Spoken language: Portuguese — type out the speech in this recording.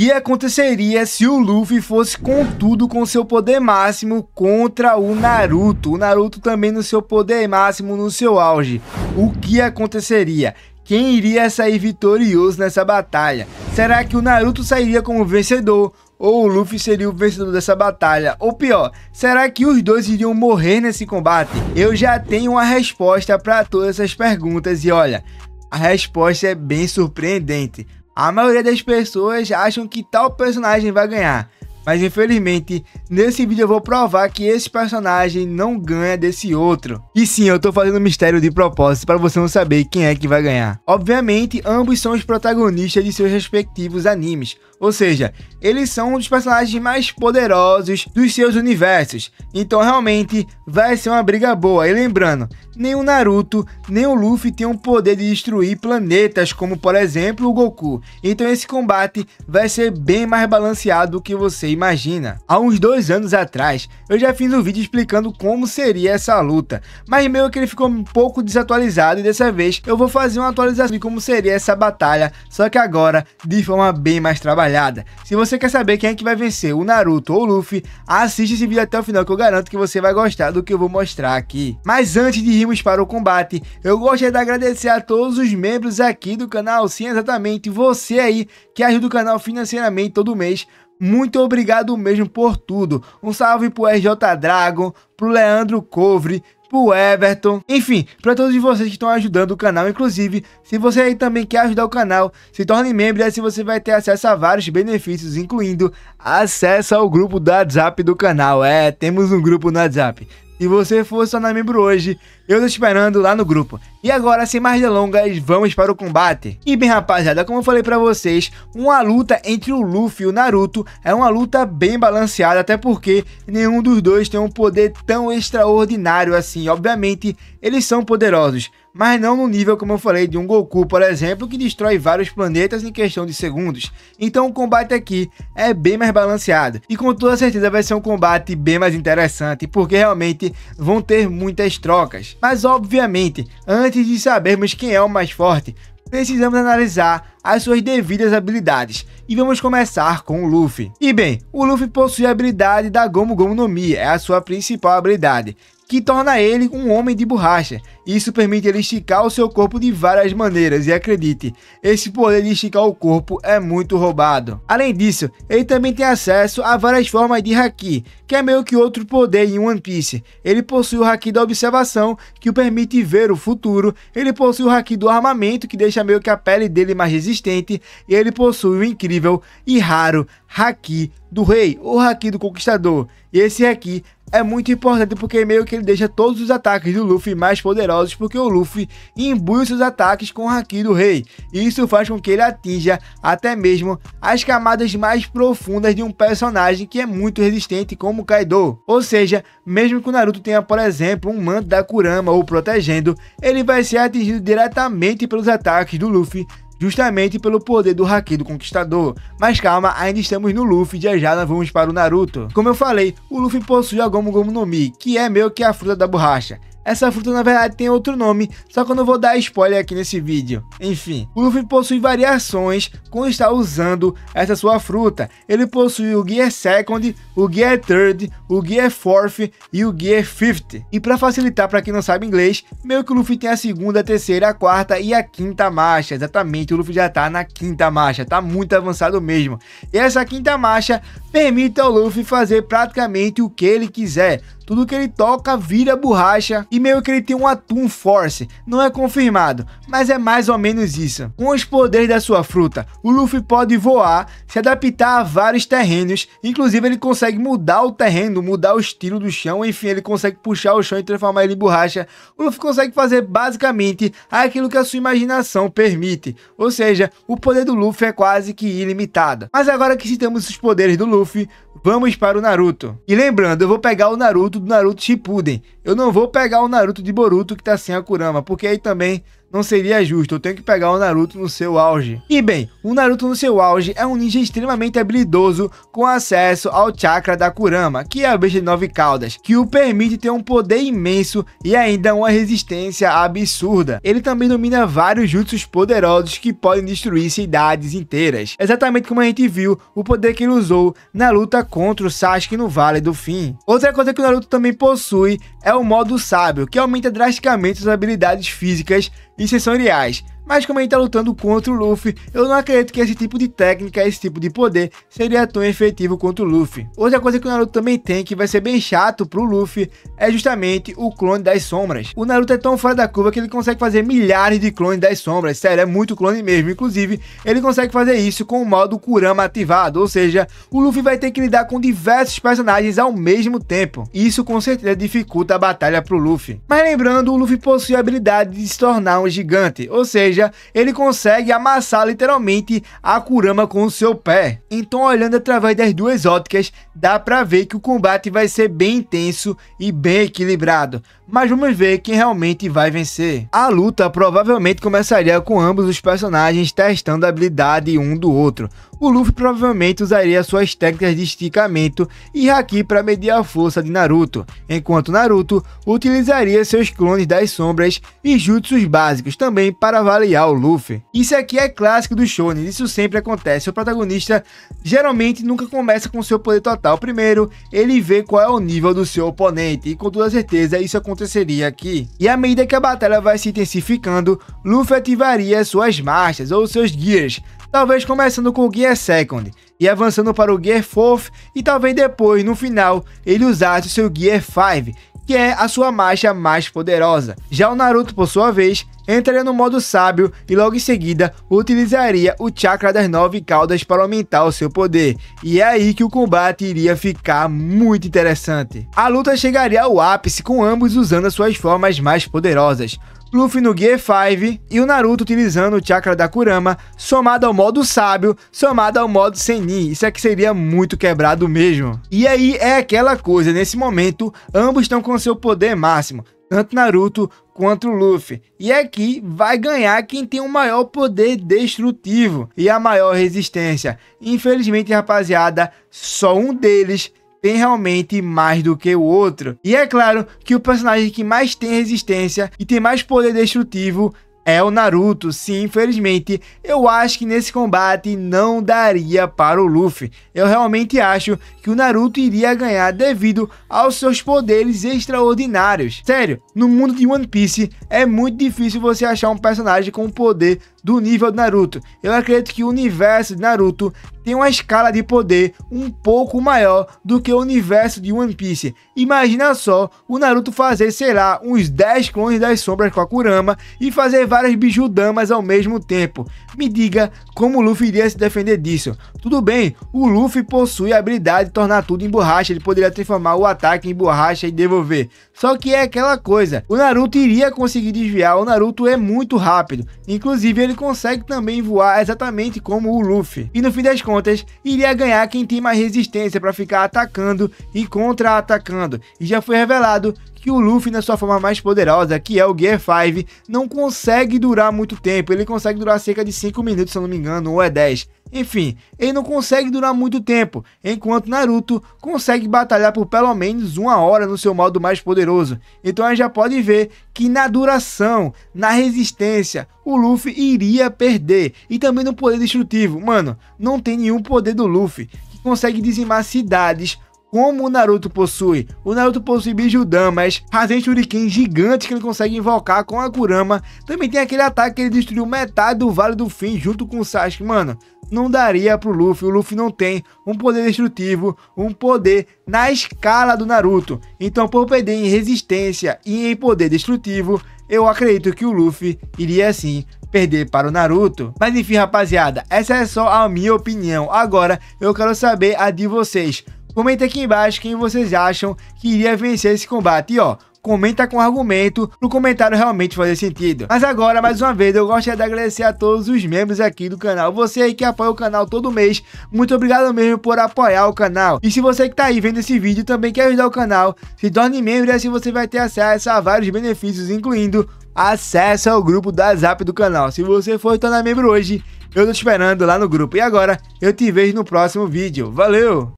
que aconteceria se o Luffy fosse com tudo com seu poder máximo contra o Naruto. O Naruto também no seu poder máximo, no seu auge. O que aconteceria? Quem iria sair vitorioso nessa batalha? Será que o Naruto sairia como vencedor? Ou o Luffy seria o vencedor dessa batalha? Ou pior, será que os dois iriam morrer nesse combate? Eu já tenho uma resposta para todas essas perguntas e olha, a resposta é bem surpreendente. A maioria das pessoas acham que tal personagem vai ganhar, mas infelizmente, nesse vídeo eu vou provar que esse personagem não ganha desse outro. E sim, eu tô fazendo mistério de propósito para você não saber quem é que vai ganhar. Obviamente, ambos são os protagonistas de seus respectivos animes. Ou seja, eles são um dos personagens mais poderosos dos seus universos. Então realmente vai ser uma briga boa. E lembrando, nem o Naruto, nem o Luffy tem o poder de destruir planetas, como por exemplo o Goku. Então esse combate vai ser bem mais balanceado do que você imagina. Há uns dois anos atrás, eu já fiz um vídeo explicando como seria essa luta, mas meio que ele ficou um pouco desatualizado e dessa vez eu vou fazer uma atualização de como seria essa batalha, só que agora de forma bem mais trabalhada. Se você quer saber quem é que vai vencer, o Naruto ou o Luffy, assiste esse vídeo até o final que eu garanto que você vai gostar do que eu vou mostrar aqui. Mas antes de irmos para o combate, eu gostaria de agradecer a todos os membros aqui do canal, sim, exatamente você aí que ajuda o canal financeiramente todo mês, muito obrigado mesmo por tudo. Um salve pro RJ Dragon, pro Leandro Covre, pro Everton, enfim, para todos vocês que estão ajudando o canal. Inclusive, se você aí também quer ajudar o canal, se torne membro e assim você vai ter acesso a vários benefícios, incluindo acesso ao grupo do WhatsApp do canal. É, temos um grupo no WhatsApp. Se você for só na membro hoje, eu tô esperando lá no grupo. E agora, sem mais delongas, vamos para o combate. E bem, rapaziada, como eu falei pra vocês, uma luta entre o Luffy e o Naruto é uma luta bem balanceada, até porque nenhum dos dois tem um poder tão extraordinário assim. Obviamente, eles são poderosos, mas não no nível, como eu falei, de um Goku, por exemplo, que destrói vários planetas em questão de segundos. Então o combate aqui é bem mais balanceado. E com toda certeza vai ser um combate bem mais interessante, porque realmente vão ter muitas trocas. Mas obviamente, antes de sabermos quem é o mais forte, precisamos analisar as suas devidas habilidades. E vamos começar com o Luffy. E bem, o Luffy possui a habilidade da Gomu Gomu no Mi, é a sua principal habilidade que torna ele um homem de borracha. Isso permite ele esticar o seu corpo de várias maneiras, e acredite, esse poder de esticar o corpo é muito roubado. Além disso, ele também tem acesso a várias formas de Haki, que é meio que outro poder em One Piece. Ele possui o Haki da observação, que o permite ver o futuro, ele possui o Haki do armamento, que deixa meio que a pele dele mais resistente, e ele possui o incrível e raro Haki do Rei, ou Haki do Conquistador. E esse Haki é muito importante porque meio que ele deixa todos os ataques do Luffy mais poderosos porque o Luffy imbui seus ataques com o Haki do Rei. E isso faz com que ele atinja até mesmo as camadas mais profundas de um personagem que é muito resistente como Kaido. Ou seja, mesmo que o Naruto tenha, por exemplo, um manto da Kurama o protegendo, ele vai ser atingido diretamente pelos ataques do Luffy justamente pelo poder do Haki do Conquistador. Mas calma, ainda estamos no Luffy, já já nós vamos para o Naruto. Como eu falei, o Luffy possui a Gomu Gomu no Mi, que é meio que a fruta da borracha. Essa fruta na verdade tem outro nome, só que eu não vou dar spoiler aqui nesse vídeo. Enfim, o Luffy possui variações quando está usando essa sua fruta. Ele possui o Gear Second, o Gear Third, o Gear Fourth e o Gear Fifth. E para facilitar para quem não sabe inglês, meio que o Luffy tem a segunda, a terceira, a quarta e a quinta marcha. Exatamente, o Luffy já tá na quinta marcha, tá muito avançado mesmo. E essa quinta marcha permite ao Luffy fazer praticamente o que ele quiser, tudo que ele toca vira borracha e meio que ele tem um atum force. Não é confirmado, mas é mais ou menos isso. Com os poderes da sua fruta, o Luffy pode voar, se adaptar a vários terrenos, inclusive ele consegue mudar o terreno, mudar o estilo do chão, enfim, ele consegue puxar o chão e transformar ele em borracha. O Luffy consegue fazer basicamente aquilo que a sua imaginação permite, ou seja, o poder do Luffy é quase que ilimitado. Mas agora que citamos os poderes do Luffy, vamos para o Naruto. E lembrando, eu vou pegar o Naruto do Naruto Shippuden. Eu não vou pegar o Naruto de Boruto que tá sem a Kurama, porque aí também não seria justo, eu tenho que pegar o Naruto no seu auge. E bem, o Naruto no seu auge é um ninja extremamente habilidoso com acesso ao chakra da Kurama, que é a besta de nove caudas, que o permite ter um poder imenso e ainda uma resistência absurda. Ele também domina vários jutsus poderosos que podem destruir cidades inteiras. Exatamente como a gente viu o poder que ele usou na luta contra o Sasuke no Vale do Fim. Outra coisa que o Naruto também possui é o modo sábio, que aumenta drasticamente suas habilidades físicas e sensoriais. reais. Mas como ele está lutando contra o Luffy, eu não acredito que esse tipo de técnica, esse tipo de poder, seria tão efetivo contra o Luffy. Outra coisa que o Naruto também tem, que vai ser bem chato pro Luffy, é justamente o clone das sombras. O Naruto é tão fora da curva que ele consegue fazer milhares de clones das sombras, sério, é muito clone mesmo. Inclusive, ele consegue fazer isso com o modo Kurama ativado, ou seja, o Luffy vai ter que lidar com diversos personagens ao mesmo tempo. E Isso com certeza dificulta a batalha pro Luffy. Mas lembrando, o Luffy possui a habilidade de se tornar um gigante, ou seja, ele consegue amassar literalmente a Kurama com o seu pé. Então, olhando através das duas óticas, dá pra ver que o combate vai ser bem intenso e bem equilibrado mas vamos ver quem realmente vai vencer. A luta provavelmente começaria com ambos os personagens testando a habilidade um do outro. O Luffy provavelmente usaria suas técnicas de esticamento e Haki para medir a força de Naruto, enquanto Naruto utilizaria seus clones das sombras e jutsus básicos também para avaliar o Luffy. Isso aqui é clássico do shonen, isso sempre acontece. O protagonista geralmente nunca começa com seu poder total. Primeiro, ele vê qual é o nível do seu oponente e com toda certeza isso acontece aconteceria aqui. E à medida que a batalha vai se intensificando, Luffy ativaria suas marchas ou seus gears, talvez começando com o Gear Second e avançando para o Gear 4 e talvez depois, no final, ele usasse o seu Gear 5, que é a sua marcha mais poderosa. Já o Naruto, por sua vez, entraria no modo sábio e logo em seguida utilizaria o chakra das nove caudas para aumentar o seu poder. E é aí que o combate iria ficar muito interessante. A luta chegaria ao ápice com ambos usando as suas formas mais poderosas. Luffy no Gear 5 e o Naruto utilizando o chakra da Kurama, somado ao modo sábio, somado ao modo Senin. Isso aqui seria muito quebrado mesmo. E aí é aquela coisa, nesse momento, ambos estão com seu poder máximo, tanto Naruto quanto o Luffy. E aqui é vai ganhar quem tem o maior poder destrutivo e a maior resistência. Infelizmente, rapaziada, só um deles tem realmente mais do que o outro. E é claro que o personagem que mais tem resistência e tem mais poder destrutivo é o Naruto. Sim, infelizmente, eu acho que nesse combate não daria para o Luffy. Eu realmente acho que o Naruto iria ganhar devido aos seus poderes extraordinários. Sério, no mundo de One Piece é muito difícil você achar um personagem com o poder do nível do Naruto. Eu acredito que o universo de Naruto tem uma escala de poder um pouco maior do que o universo de One Piece. Imagina só o Naruto fazer, sei lá, uns 10 clones das sombras com a Kurama e fazer várias bijudamas ao mesmo tempo. Me diga como o Luffy iria se defender disso. Tudo bem, o Luffy possui a habilidade de tornar tudo em borracha, ele poderia transformar o ataque em borracha e devolver. Só que é aquela coisa, o Naruto iria conseguir desviar, o Naruto é muito rápido. Inclusive ele consegue também voar exatamente como o Luffy. E no fim das contas, contas, iria ganhar quem tem mais resistência para ficar atacando e contra-atacando, e já foi revelado que o Luffy, na sua forma mais poderosa, que é o Gear 5, não consegue durar muito tempo. Ele consegue durar cerca de 5 minutos, se eu não me engano, ou é 10. Enfim, ele não consegue durar muito tempo, enquanto Naruto consegue batalhar por pelo menos uma hora no seu modo mais poderoso. Então a gente já pode ver que na duração, na resistência, o Luffy iria perder. E também no poder destrutivo. Mano, não tem nenhum poder do Luffy que consegue dizimar cidades como o Naruto possui? O Naruto possui Bijudan, mas Hazen Shuriken gigante que ele consegue invocar com a Kurama. Também tem aquele ataque que ele destruiu metade do Vale do Fim junto com o Sasuke, mano. Não daria pro Luffy, o Luffy não tem um poder destrutivo, um poder na escala do Naruto. Então por perder em resistência e em poder destrutivo, eu acredito que o Luffy iria sim perder para o Naruto. Mas enfim rapaziada, essa é só a minha opinião. Agora eu quero saber a de vocês. Comenta aqui embaixo quem vocês acham que iria vencer esse combate. E ó, comenta com argumento pro comentário realmente fazer sentido. Mas agora, mais uma vez, eu gostaria de agradecer a todos os membros aqui do canal. Você aí que apoia o canal todo mês, muito obrigado mesmo por apoiar o canal. E se você que tá aí vendo esse vídeo também quer ajudar o canal, se torne membro e assim você vai ter acesso a vários benefícios, incluindo acesso ao grupo da ZAP do canal. Se você for tornar membro hoje, eu tô te esperando lá no grupo. E agora, eu te vejo no próximo vídeo. Valeu!